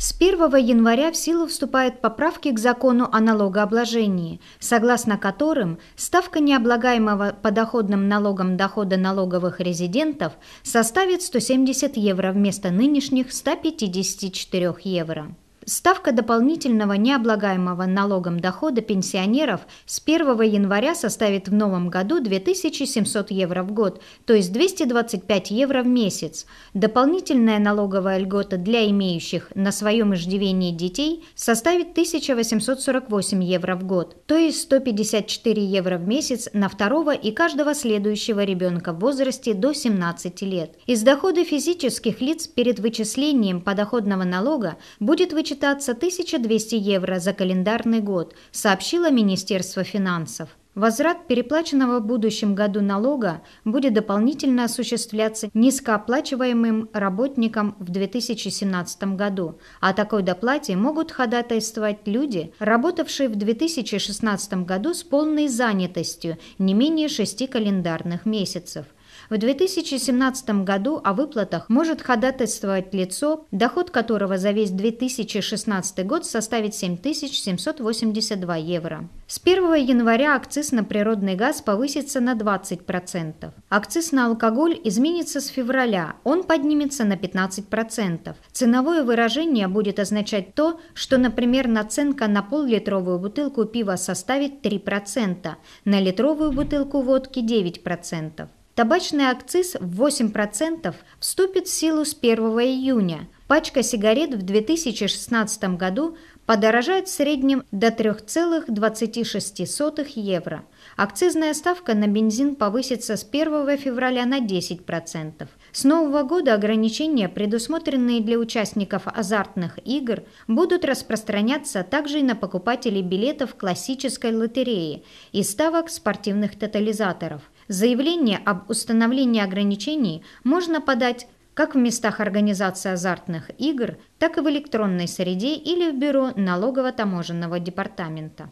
С 1 января в силу вступают поправки к закону о налогообложении, согласно которым ставка необлагаемого подоходным налогом дохода налоговых резидентов составит 170 евро вместо нынешних 154 евро. Ставка дополнительного необлагаемого налогом дохода пенсионеров с 1 января составит в новом году 2700 евро в год, то есть 225 евро в месяц. Дополнительная налоговая льгота для имеющих на своем иждивении детей составит 1848 евро в год, то есть 154 евро в месяц на второго и каждого следующего ребенка в возрасте до 17 лет. Из дохода физических лиц перед вычислением подоходного налога будет вычислен сочетаться 1200 евро за календарный год, сообщило Министерство финансов. Возврат переплаченного в будущем году налога будет дополнительно осуществляться низкооплачиваемым работникам в 2017 году. О такой доплате могут ходатайствовать люди, работавшие в 2016 году с полной занятостью не менее 6 календарных месяцев – в 2017 году о выплатах может ходатайствовать лицо, доход которого за весь 2016 год составит 7782 евро. С 1 января акциз на природный газ повысится на 20%. Акциз на алкоголь изменится с февраля, он поднимется на 15%. Ценовое выражение будет означать то, что, например, наценка на пол-литровую бутылку пива составит 3%, на литровую бутылку водки 9%. Табачный акциз в 8% вступит в силу с 1 июня. Пачка сигарет в 2016 году подорожает в среднем до 3,26 евро. Акцизная ставка на бензин повысится с 1 февраля на 10%. С нового года ограничения, предусмотренные для участников азартных игр, будут распространяться также и на покупателей билетов классической лотереи и ставок спортивных тотализаторов – Заявление об установлении ограничений можно подать как в местах организации азартных игр, так и в электронной среде или в бюро налогово-таможенного департамента.